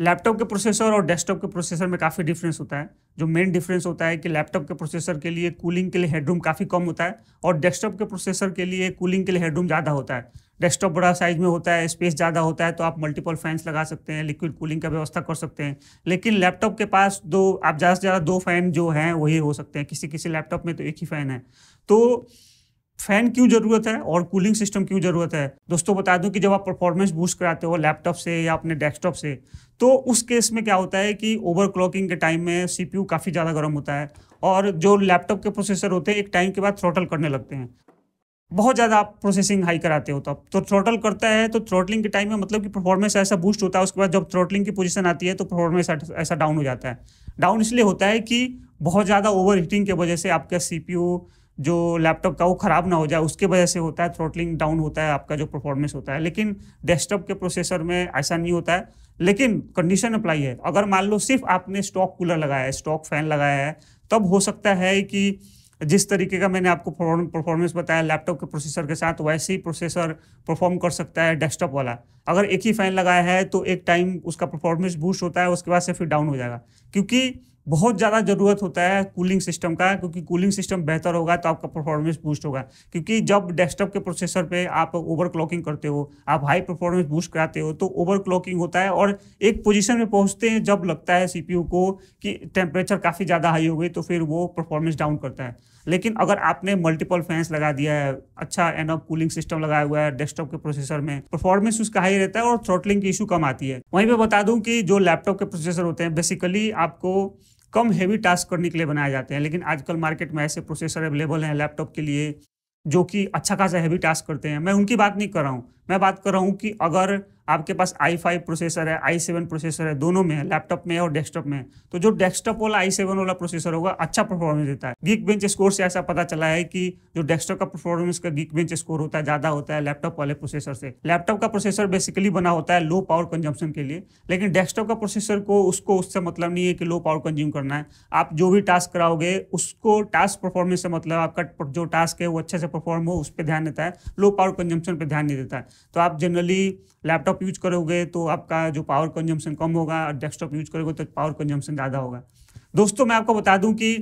laptop के processor और desktop के प्रोसेसर में काफ़ी डिफरेंस होता है जो मेन डिफरेंस होता है कि लैपटॉप के प्रोसेसर के लिए कूलिंग के लिए हेडरूम काफ़ी कम होता है और डेस्कटॉप के प्रोसेसर के लिए कूलिंग के लिए हेडरूम ज़्यादा होता है डेस्कटॉप बड़ा साइज में होता है स्पेस ज़्यादा होता है तो आप मल्टीपल फैंस लगा सकते हैं लिक्विड कूलिंग का व्यवस्था कर सकते हैं लेकिन लैपटॉप के पास दो आप ज़्यादा से ज़्यादा दो फैन जो हैं वही हो सकते हैं किसी किसी लैपटॉप में तो एक ही फैन है तो फैन क्यों जरूरत है और कूलिंग सिस्टम क्यों जरूरत है दोस्तों बता दूं कि जब आप परफॉर्मेंस बूस्ट कराते हो लैपटॉप से या अपने डेस्कटॉप से तो उस केस में क्या होता है कि ओवरक्लॉकिंग के टाइम में सीपीयू काफ़ी ज़्यादा गर्म होता है और जो लैपटॉप के प्रोसेसर होते हैं एक टाइम के बाद थ्रोटल करने लगते हैं बहुत ज़्यादा आप प्रोसेसिंग हाई कराते हो तब तो थ्रोटल तो करता है तो थ्रोटलिंग के टाइम में मतलब कि परफॉर्मेंस ऐसा बूस्ट होता है उसके बाद जब थ्रोटलिंग की पोजीशन आती है तो परफॉर्मेंस ऐसा डाउन हो जाता है डाउन इसलिए होता है कि बहुत ज़्यादा ओवर हीटिंग की वजह से आपका सीपीयू जो लैपटॉप का वो ख़राब ना हो जाए उसके वजह से होता है थ्रोटलिंग डाउन होता है आपका जो परफॉर्मेंस होता है लेकिन डेस्कटॉप के प्रोसेसर में ऐसा नहीं होता है लेकिन कंडीशन अप्लाई है अगर मान लो सिर्फ आपने स्टॉक कूलर लगाया है स्टॉक फैन लगाया है तब हो सकता है कि जिस तरीके का मैंने आपको परफॉर्मेंस बताया लैपटॉप के प्रोसेसर के साथ वैसे ही प्रोसेसर परफॉर्म कर सकता है डेस्कटॉप वाला अगर एक ही फ़ैन लगाया है तो एक टाइम उसका परफॉर्मेंस बूस्ट होता है उसके बाद से फिर डाउन हो जाएगा क्योंकि बहुत ज़्यादा ज़रूरत होता है कूलिंग सिस्टम का क्योंकि कूलिंग सिस्टम बेहतर होगा तो आपका परफॉर्मेंस बूस्ट होगा क्योंकि जब डेस्कटॉप के प्रोसेसर पे आप ओवर क्लॉकिंग करते हो आप हाई परफॉर्मेंस बूस्ट कराते हो तो ओवर क्लॉकिंग होता है और एक पोजीशन में पहुंचते हैं जब लगता है सी को कि टेम्परेचर काफ़ी ज़्यादा हाई हो गई तो फिर वो परफॉर्मेंस डाउन करता है लेकिन अगर आपने मल्टीपल फैंस लगा दिया है अच्छा एन ऑफ कूलिंग सिस्टम लगाया हुआ है डेस्कटॉप के प्रोसेसर में परफॉर्मेंस उसका हाई रहता है और थ्रोटलिंग की इशू कम आती है वहीं पर बता दूं कि जो लैपटॉप के प्रोसेसर होते हैं बेसिकली आपको कम हैवी टास्क करने के लिए बनाए जाते हैं लेकिन आजकल मार्केट में ऐसे प्रोसेसर अवेलेबल हैं लैपटॉप के लिए जो कि अच्छा खासा हैवी टास्क करते हैं मैं उनकी बात नहीं कर रहा हूँ मैं बात कर रहा हूँ कि अगर आपके पास आई फाइव प्रोसेसर है आई सेवन प्रोसेसर है दोनों में लैपटॉप में और डेस्कटॉप में तो जो डेस्कटॉप वाला आई सेवन वाला प्रोसेसर होगा अच्छा परफॉर्मेंस देता है गीक बेंच स्कोर से ऐसा पता चला है कि जो डेस्कटॉप का परफॉर्मेंस का गीक बेंच स्कोर होता है ज्यादा होता है लैपटॉप वाले प्रोसेसर से लैपटॉप का प्रोसेसर बेसिकली बना होता है लो पावर कंजम्पशन के लिए लेकिन डेस्कटॉप का प्रोसेसर को उसको उससे मतलब नहीं है कि लो पावर कंज्यूम करना है आप जो भी टास्क कराओगे उसको टास्क परफॉर्मेंस से मतलब आपका जो टास्क है वो अच्छे से परफॉर्म हो उस पर ध्यान देता है लो पावर कंजम्पशन पर ध्यान नहीं देता है तो आप जनरली लैपटॉप लैपटॉप यूज करोगे तो आपका जो पावर कंजम्पशन कम होगा और डेस्कटॉप यूज करोगे तो पावर कंजम्पशन ज़्यादा होगा दोस्तों मैं आपको बता दूं कि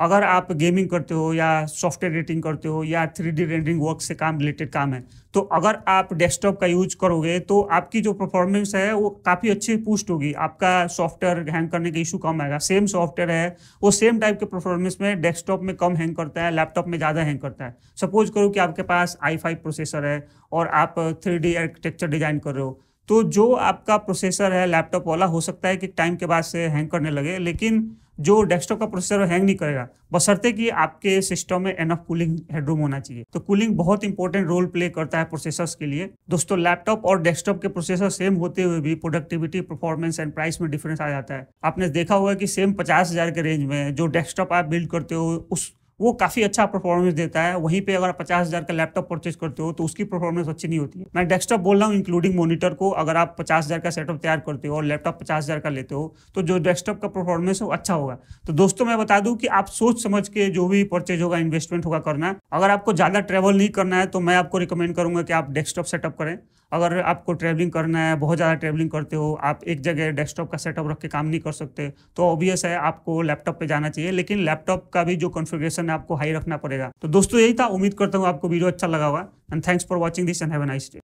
अगर आप गेमिंग करते हो या सॉफ्टवेयर एडिटिंग करते हो या थ्री डी रेंडरिंग वर्क से काम रिलेटेड काम है तो अगर आप डेस्कटॉप का यूज करोगे तो आपकी जो परफॉर्मेंस है वो काफ़ी अच्छी पुष्ट होगी आपका सॉफ्टवेयर हैंग करने का इशू कम आएगा सेम सॉफ्टवेयर है वो सेम टाइप के परफॉर्मेंस में डेस्कटॉप में कम हैंग करता है लैपटॉप में ज़्यादा हैंग करता है सपोज करो कि आपके पास आई फाइव प्रोसेसर है और आप थ्री डी आर्किटेक्चर डिजाइन कर रहे हो तो जो आपका प्रोसेसर है लैपटॉप वाला हो सकता है कि टाइम के बाद से हैंग करने लगे लेकिन जो डेस्कटॉप का प्रोसेसर हैंग नहीं करेगा बशर्ते कि आपके सिस्टम में एनफ कूलिंग हेडरूम होना चाहिए तो कूलिंग बहुत इंपॉर्टेंट रोल प्ले करता है प्रोसेसर्स के लिए दोस्तों लैपटॉप और डेस्कटॉप के प्रोसेसर सेम होते हुए भी प्रोडक्टिविटी परफॉर्मेंस एंड प्राइस में डिफरेंस आ जाता है आपने देखा होगा कि सेम पचास हजार के रेंज में जो डेस्कटॉप आप बिल्ड करते हो उस वो काफ़ी अच्छा परफॉर्मेंस देता है वहीं पे अगर पचास हज़ार का लैपटॉप परचेज करते हो तो उसकी परफॉर्मेंस अच्छी नहीं होती है मैं डेस्कटॉप बोल रहा हूँ इंक्लूडिंग मॉनिटर को अगर आप पचास हज़ार का सेटअप तैयार करते हो और लैपटॉप पचास हज़ार का लेते हो तो जो डेस्कटॉप का परफॉर्मेंस है वो अच्छा होगा तो दोस्तों मैं बता दूँ कि आप सोच समझ के जो भी परचेज होगा इन्वेस्टमेंट होगा करना अगर आपको ज़्यादा ट्रैवल नहीं करना है तो मैं आपको रिकमेंड करूँगा कि आप डेस्कटॉप सेटअप करें अगर आपको ट्रैवलिंग करना है बहुत ज़्यादा ट्रैवलिंग करते हो आप एक जगह डेस्कटॉप का सेटअप रख के काम नहीं कर सकते तो ऑब्वियस है आपको लैपटॉप पे जाना चाहिए लेकिन लैपटॉप का भी जो कॉन्फ़िगरेशन में आपको हाई रखना पड़ेगा तो दोस्तों यही था उम्मीद करता हूँ आपको वीडियो अच्छा लगा हुआ and thanks for watching this and have nice day